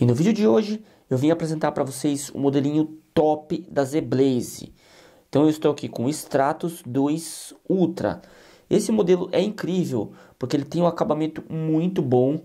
E no vídeo de hoje eu vim apresentar para vocês o modelinho top da ZBlaze. Então eu estou aqui com o Stratos 2 Ultra. Esse modelo é incrível porque ele tem um acabamento muito bom,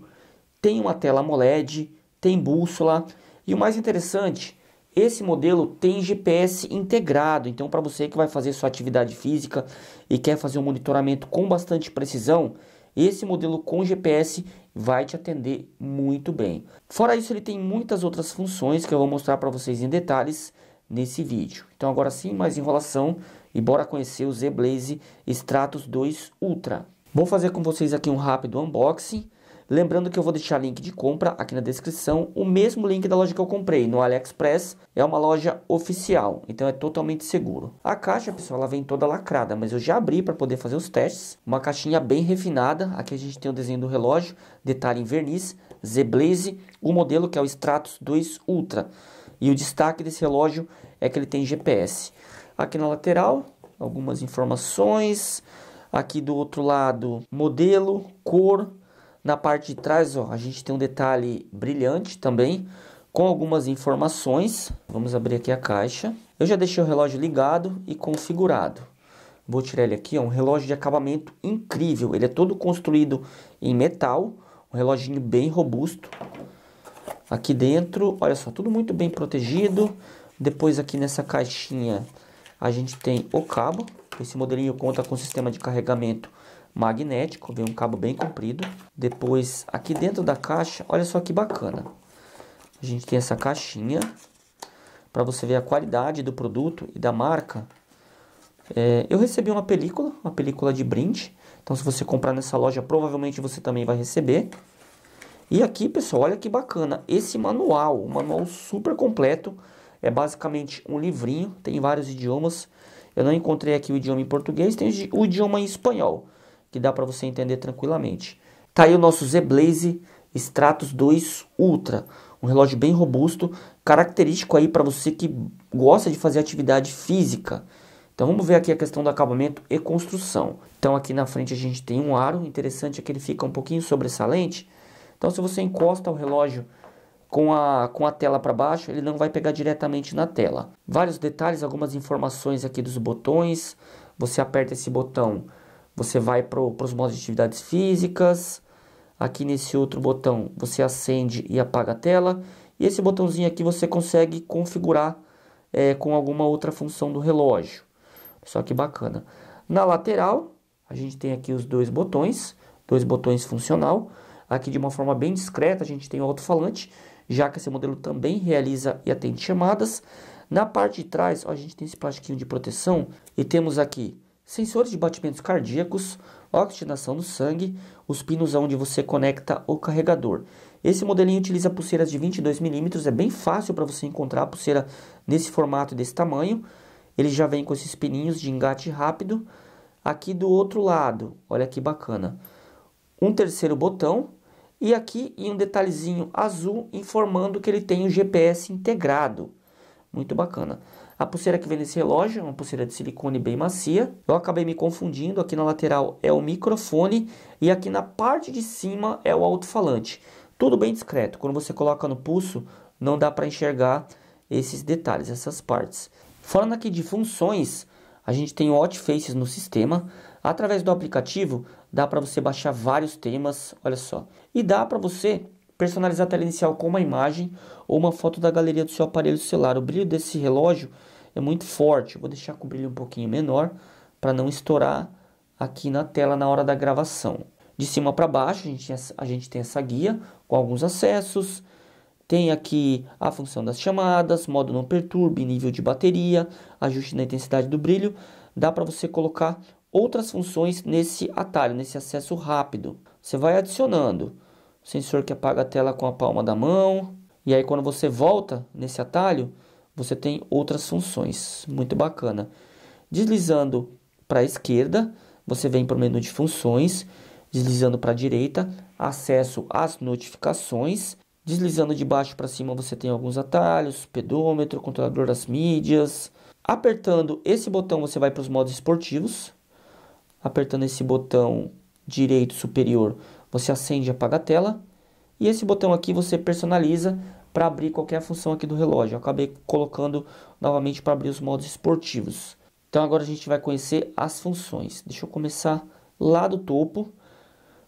tem uma tela AMOLED, tem bússola e o mais interessante, esse modelo tem GPS integrado. Então para você que vai fazer sua atividade física e quer fazer um monitoramento com bastante precisão, esse modelo com GPS vai te atender muito bem. Fora isso, ele tem muitas outras funções que eu vou mostrar para vocês em detalhes nesse vídeo. Então agora sem mais enrolação e bora conhecer o Zblaze Stratos 2 Ultra. Vou fazer com vocês aqui um rápido unboxing Lembrando que eu vou deixar link de compra aqui na descrição, o mesmo link da loja que eu comprei no AliExpress, é uma loja oficial, então é totalmente seguro. A caixa, pessoal, ela vem toda lacrada, mas eu já abri para poder fazer os testes. Uma caixinha bem refinada, aqui a gente tem o desenho do relógio, detalhe em verniz, z o modelo que é o Stratos 2 Ultra. E o destaque desse relógio é que ele tem GPS. Aqui na lateral, algumas informações. Aqui do outro lado, modelo, cor, na parte de trás, ó, a gente tem um detalhe brilhante também, com algumas informações. Vamos abrir aqui a caixa. Eu já deixei o relógio ligado e configurado. Vou tirar ele aqui, ó, um relógio de acabamento incrível. Ele é todo construído em metal, um reloginho bem robusto. Aqui dentro, olha só, tudo muito bem protegido. Depois aqui nessa caixinha a gente tem o cabo. Esse modelinho conta com sistema de carregamento magnético, vem um cabo bem comprido. Depois, aqui dentro da caixa, olha só que bacana. A gente tem essa caixinha para você ver a qualidade do produto e da marca. É, eu recebi uma película, uma película de brinde. Então, se você comprar nessa loja, provavelmente você também vai receber. E aqui, pessoal, olha que bacana. Esse manual, um manual super completo. É basicamente um livrinho, tem vários idiomas. Eu não encontrei aqui o idioma em português, tem o idioma em espanhol que dá para você entender tranquilamente. Tá aí o nosso Z Blaze Stratos 2 Ultra, um relógio bem robusto, característico aí para você que gosta de fazer atividade física. Então vamos ver aqui a questão do acabamento e construção. Então aqui na frente a gente tem um aro, interessante é que ele fica um pouquinho sobressalente. Então se você encosta o relógio com a, com a tela para baixo, ele não vai pegar diretamente na tela. Vários detalhes, algumas informações aqui dos botões. Você aperta esse botão, você vai para os modos de atividades físicas. Aqui nesse outro botão você acende e apaga a tela. E esse botãozinho aqui você consegue configurar é, com alguma outra função do relógio. Só que bacana. Na lateral a gente tem aqui os dois botões, dois botões funcional. Aqui de uma forma bem discreta a gente tem o alto-falante, já que esse modelo também realiza e atende chamadas. Na parte de trás ó, a gente tem esse plastiquinho de proteção e temos aqui sensores de batimentos cardíacos, oxigenação do sangue, os pinos onde você conecta o carregador. Esse modelinho utiliza pulseiras de 22 milímetros, é bem fácil para você encontrar a pulseira nesse formato desse tamanho. Ele já vem com esses pininhos de engate rápido. Aqui do outro lado, olha que bacana, um terceiro botão e aqui em um detalhezinho azul informando que ele tem o GPS integrado. Muito bacana. A pulseira que vem nesse relógio é uma pulseira de silicone bem macia. Eu acabei me confundindo, aqui na lateral é o microfone e aqui na parte de cima é o alto-falante. Tudo bem discreto, quando você coloca no pulso não dá para enxergar esses detalhes, essas partes. Falando aqui de funções, a gente tem watch faces no sistema. Através do aplicativo dá para você baixar vários temas, olha só. E dá para você personalizar a tela inicial com uma imagem ou uma foto da galeria do seu aparelho celular. O brilho desse relógio é muito forte. Vou deixar com o brilho um pouquinho menor para não estourar aqui na tela na hora da gravação. De cima para baixo, a gente, a gente tem essa guia com alguns acessos. Tem aqui a função das chamadas, modo não perturbe, nível de bateria, ajuste na intensidade do brilho. Dá para você colocar outras funções nesse atalho, nesse acesso rápido. Você vai adicionando sensor que apaga a tela com a palma da mão. E aí quando você volta nesse atalho, você tem outras funções, muito bacana. Deslizando para a esquerda, você vem para o menu de funções, deslizando para a direita, acesso às notificações. Deslizando de baixo para cima, você tem alguns atalhos, pedômetro, controlador das mídias. Apertando esse botão, você vai para os modos esportivos. Apertando esse botão direito superior, você acende e apaga a tela. E esse botão aqui você personaliza para abrir qualquer função aqui do relógio. Eu acabei colocando novamente para abrir os modos esportivos. Então agora a gente vai conhecer as funções. Deixa eu começar lá do topo.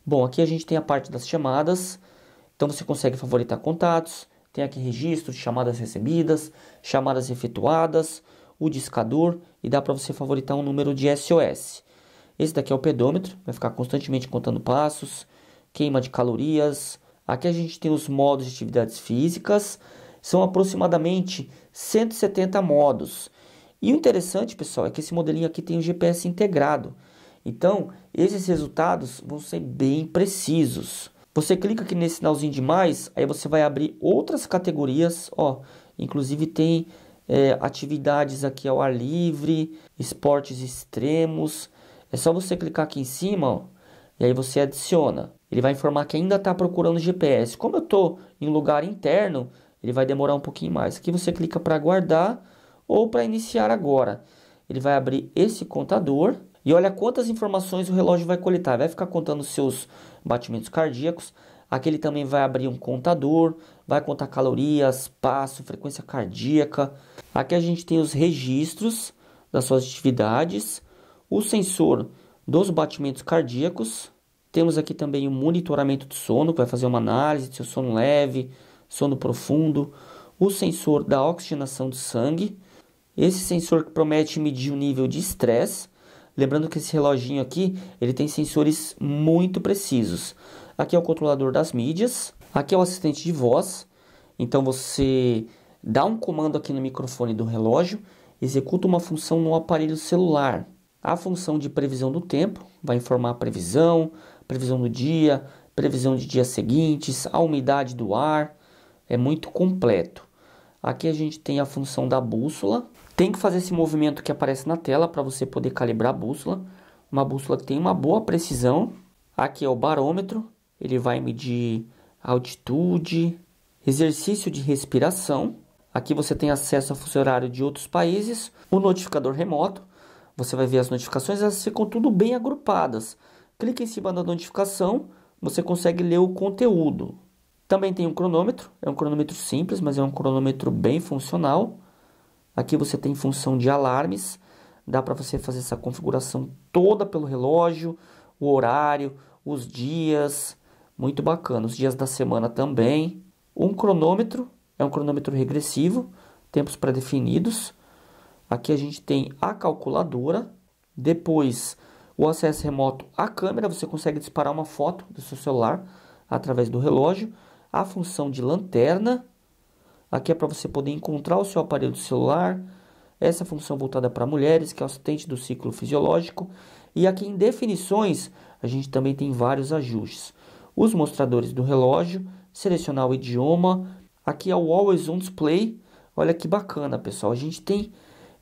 Bom, aqui a gente tem a parte das chamadas. Então você consegue favoritar contatos, tem aqui registro de chamadas recebidas, chamadas efetuadas, o discador e dá para você favoritar um número de SOS. Esse daqui é o pedômetro, vai ficar constantemente contando passos queima de calorias. Aqui a gente tem os modos de atividades físicas, são aproximadamente 170 modos. E o interessante, pessoal, é que esse modelinho aqui tem o GPS integrado. Então, esses resultados vão ser bem precisos. Você clica aqui nesse sinalzinho de mais, aí você vai abrir outras categorias, ó. Inclusive tem é, atividades aqui ao ar livre, esportes extremos. É só você clicar aqui em cima, ó, e aí você adiciona ele vai informar que ainda está procurando GPS. Como eu estou em lugar interno, ele vai demorar um pouquinho mais. Aqui você clica para guardar ou para iniciar agora. Ele vai abrir esse contador e olha quantas informações o relógio vai coletar. Vai ficar contando seus batimentos cardíacos. Aqui ele também vai abrir um contador, vai contar calorias, passo, frequência cardíaca. Aqui a gente tem os registros das suas atividades, o sensor dos batimentos cardíacos temos aqui também o monitoramento de sono, que vai fazer uma análise de seu sono leve, sono profundo. O sensor da oxigenação do sangue. Esse sensor que promete medir o nível de estresse. Lembrando que esse reloginho aqui, ele tem sensores muito precisos. Aqui é o controlador das mídias. Aqui é o assistente de voz. Então você dá um comando aqui no microfone do relógio, executa uma função no aparelho celular. A função de previsão do tempo vai informar a previsão, previsão do dia, previsão de dias seguintes, a umidade do ar, é muito completo. Aqui a gente tem a função da bússola. Tem que fazer esse movimento que aparece na tela para você poder calibrar a bússola. Uma bússola que tem uma boa precisão. Aqui é o barômetro, ele vai medir altitude, exercício de respiração. Aqui você tem acesso a funcionário de outros países, o notificador remoto. Você vai ver as notificações, elas ficam tudo bem agrupadas clica em cima da notificação, você consegue ler o conteúdo. Também tem um cronômetro, é um cronômetro simples, mas é um cronômetro bem funcional. Aqui você tem função de alarmes, dá para você fazer essa configuração toda pelo relógio, o horário, os dias, muito bacana. Os dias da semana também. Um cronômetro, é um cronômetro regressivo, tempos pré-definidos. Aqui a gente tem a calculadora, depois o acesso remoto à câmera, você consegue disparar uma foto do seu celular através do relógio, a função de lanterna, aqui é para você poder encontrar o seu aparelho de celular, essa função voltada para mulheres, que é o assistente do ciclo fisiológico, e aqui em definições, a gente também tem vários ajustes. Os mostradores do relógio, selecionar o idioma, aqui é o Always On Display, olha que bacana pessoal, a gente tem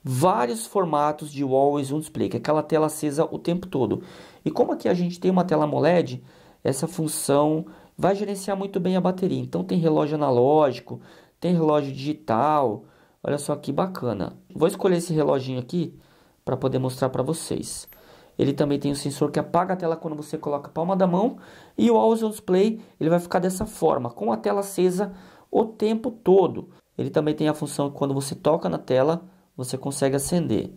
vários formatos de always on display, que é aquela tela acesa o tempo todo. E como aqui a gente tem uma tela AMOLED, essa função vai gerenciar muito bem a bateria. Então tem relógio analógico, tem relógio digital. Olha só que bacana. Vou escolher esse reloginho aqui para poder mostrar para vocês. Ele também tem um sensor que apaga a tela quando você coloca a palma da mão e o always on display, ele vai ficar dessa forma, com a tela acesa o tempo todo. Ele também tem a função que quando você toca na tela, você consegue acender.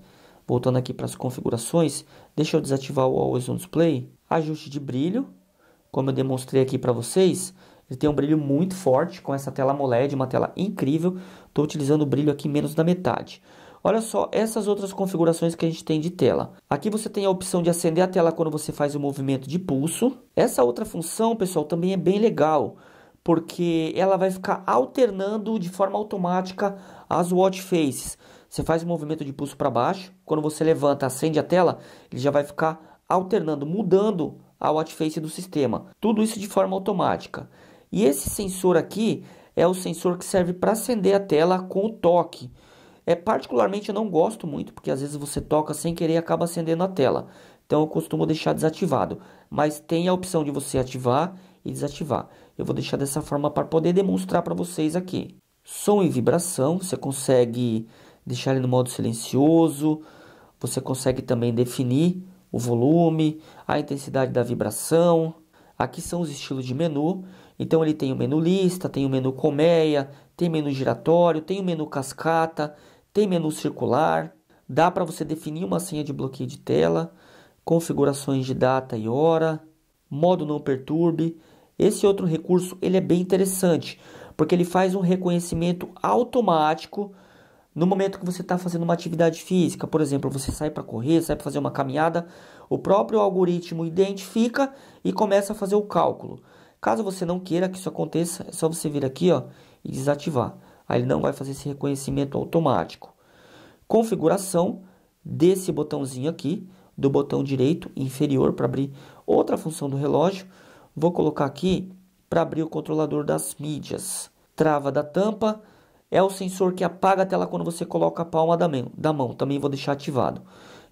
Voltando aqui para as configurações, deixa eu desativar o Always On Display. Ajuste de brilho, como eu demonstrei aqui para vocês, ele tem um brilho muito forte com essa tela AMOLED, uma tela incrível. Estou utilizando o brilho aqui menos da metade. Olha só essas outras configurações que a gente tem de tela. Aqui você tem a opção de acender a tela quando você faz o movimento de pulso. Essa outra função, pessoal, também é bem legal, porque ela vai ficar alternando de forma automática as watch faces. Você faz um movimento de pulso para baixo. Quando você levanta, acende a tela, ele já vai ficar alternando, mudando a watchface do sistema. Tudo isso de forma automática. E esse sensor aqui é o sensor que serve para acender a tela com o toque. É particularmente eu não gosto muito, porque às vezes você toca sem querer e acaba acendendo a tela. Então eu costumo deixar desativado, mas tem a opção de você ativar e desativar. Eu vou deixar dessa forma para poder demonstrar para vocês aqui. Som e vibração, você consegue deixar ele no modo silencioso. Você consegue também definir o volume, a intensidade da vibração. Aqui são os estilos de menu. Então ele tem o menu lista, tem o menu colmeia, tem menu giratório, tem o menu cascata, tem menu circular. Dá para você definir uma senha de bloqueio de tela, configurações de data e hora, modo não perturbe. Esse outro recurso ele é bem interessante, porque ele faz um reconhecimento automático no momento que você está fazendo uma atividade física, por exemplo, você sai para correr, sai para fazer uma caminhada, o próprio algoritmo identifica e começa a fazer o cálculo. Caso você não queira que isso aconteça, é só você vir aqui ó, e desativar. Aí ele não vai fazer esse reconhecimento automático. Configuração desse botãozinho aqui, do botão direito inferior para abrir outra função do relógio. Vou colocar aqui para abrir o controlador das mídias. Trava da tampa é o sensor que apaga a tela quando você coloca a palma da mão. Da mão. Também vou deixar ativado.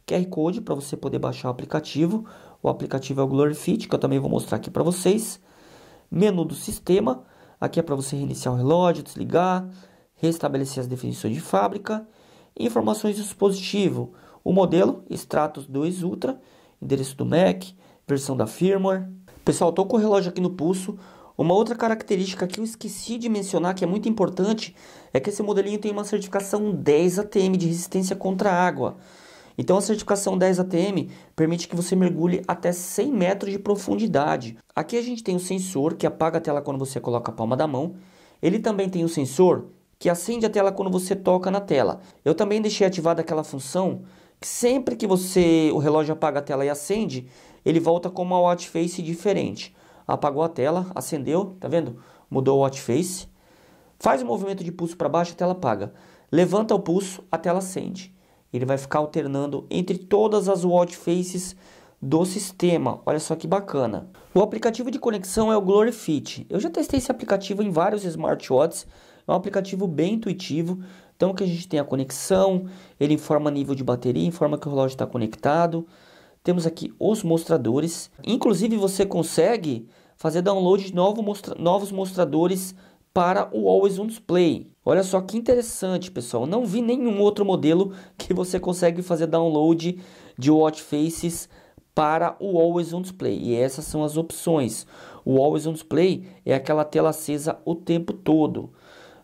QR Code para você poder baixar o aplicativo. O aplicativo é o Glorifit, que eu também vou mostrar aqui para vocês. Menu do sistema. Aqui é para você reiniciar o relógio, desligar, restabelecer as definições de fábrica. Informações do dispositivo. O modelo, Stratos 2 Ultra, endereço do Mac, versão da firmware. Pessoal, estou com o relógio aqui no pulso. Uma outra característica que eu esqueci de mencionar, que é muito importante, é que esse modelinho tem uma certificação 10 ATM de resistência contra água. Então a certificação 10 ATM permite que você mergulhe até 100 metros de profundidade. Aqui a gente tem o sensor que apaga a tela quando você coloca a palma da mão. Ele também tem o sensor que acende a tela quando você toca na tela. Eu também deixei ativada aquela função que sempre que você o relógio apaga a tela e acende, ele volta com uma watch face diferente apagou a tela, acendeu, tá vendo? Mudou o watch face. Faz o movimento de pulso para baixo, a tela apaga. Levanta o pulso, a tela acende. Ele vai ficar alternando entre todas as watch faces do sistema. Olha só que bacana. O aplicativo de conexão é o Glory Fit. Eu já testei esse aplicativo em vários smartwatches. É um aplicativo bem intuitivo. Então que a gente tem a conexão, ele informa nível de bateria, informa que o relógio está conectado. Temos aqui os mostradores. Inclusive, você consegue fazer download de novo mostra novos mostradores para o Always On Display. Olha só que interessante, pessoal. Não vi nenhum outro modelo que você consegue fazer download de watch faces para o Always On Display. E essas são as opções. O Always On Display é aquela tela acesa o tempo todo.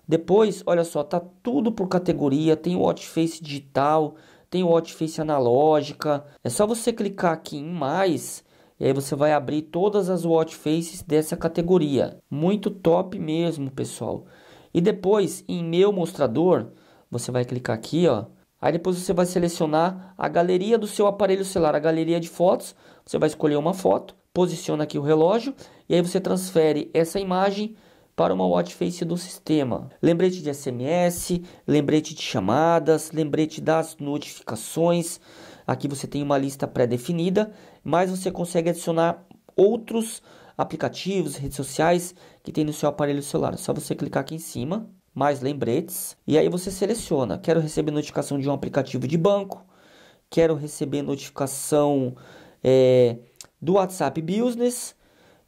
Depois, olha só, tá tudo por categoria. Tem watch face digital, tem o face analógica. É só você clicar aqui em mais e aí você vai abrir todas as watch faces dessa categoria. Muito top mesmo, pessoal. E depois em meu mostrador, você vai clicar aqui, ó. Aí depois você vai selecionar a galeria do seu aparelho celular, a galeria de fotos. Você vai escolher uma foto, posiciona aqui o relógio e aí você transfere essa imagem para uma watch face do sistema. Lembrete de SMS, lembrete de chamadas, lembrete das notificações. Aqui você tem uma lista pré-definida, mas você consegue adicionar outros aplicativos, redes sociais que tem no seu aparelho celular. É só você clicar aqui em cima, mais lembretes, e aí você seleciona. Quero receber notificação de um aplicativo de banco, quero receber notificação é, do WhatsApp Business,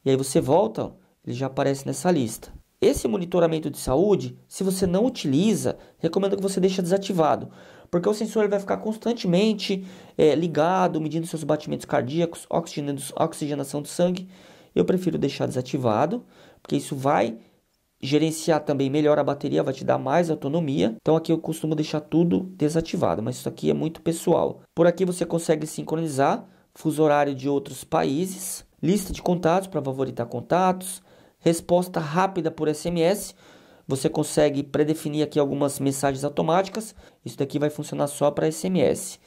e aí você volta, ele já aparece nessa lista. Esse monitoramento de saúde, se você não utiliza, recomendo que você deixe desativado, porque o sensor vai ficar constantemente é, ligado, medindo seus batimentos cardíacos, oxigenação do sangue. Eu prefiro deixar desativado, porque isso vai gerenciar também melhor a bateria, vai te dar mais autonomia. Então aqui eu costumo deixar tudo desativado, mas isso aqui é muito pessoal. Por aqui você consegue sincronizar fuso horário de outros países, lista de contatos para favoritar contatos, Resposta rápida por SMS. Você consegue predefinir aqui algumas mensagens automáticas. Isso daqui vai funcionar só para SMS.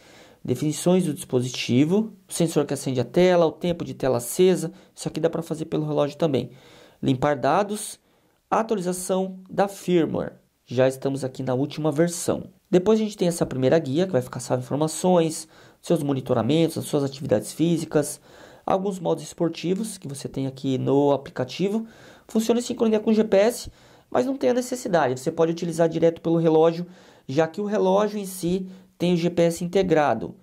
Definições do dispositivo, sensor que acende a tela, o tempo de tela acesa. Isso aqui dá para fazer pelo relógio também. Limpar dados, atualização da firmware. Já estamos aqui na última versão. Depois a gente tem essa primeira guia que vai ficar salvo informações, seus monitoramentos, as suas atividades físicas, alguns modos esportivos que você tem aqui no aplicativo. Funciona em sincronia com GPS, mas não tem a necessidade. Você pode utilizar direto pelo relógio, já que o relógio em si tem o GPS integrado.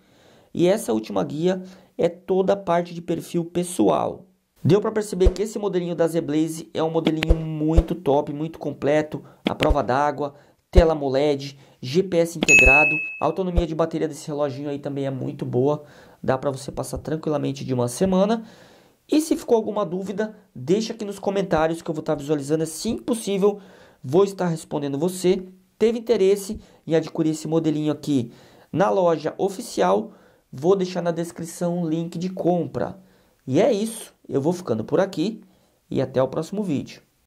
E essa última guia é toda a parte de perfil pessoal. Deu para perceber que esse modelinho da ZBlaze é um modelinho muito top, muito completo, a prova d'água, tela AMOLED, GPS integrado, a autonomia de bateria desse reloginho aí também é muito boa. Dá para você passar tranquilamente de uma semana. E se ficou alguma dúvida, deixa aqui nos comentários que eu vou estar visualizando assim é que possível. Vou estar respondendo você. Teve interesse em adquirir esse modelinho aqui na loja oficial? Vou deixar na descrição o link de compra. E é isso. Eu vou ficando por aqui e até o próximo vídeo.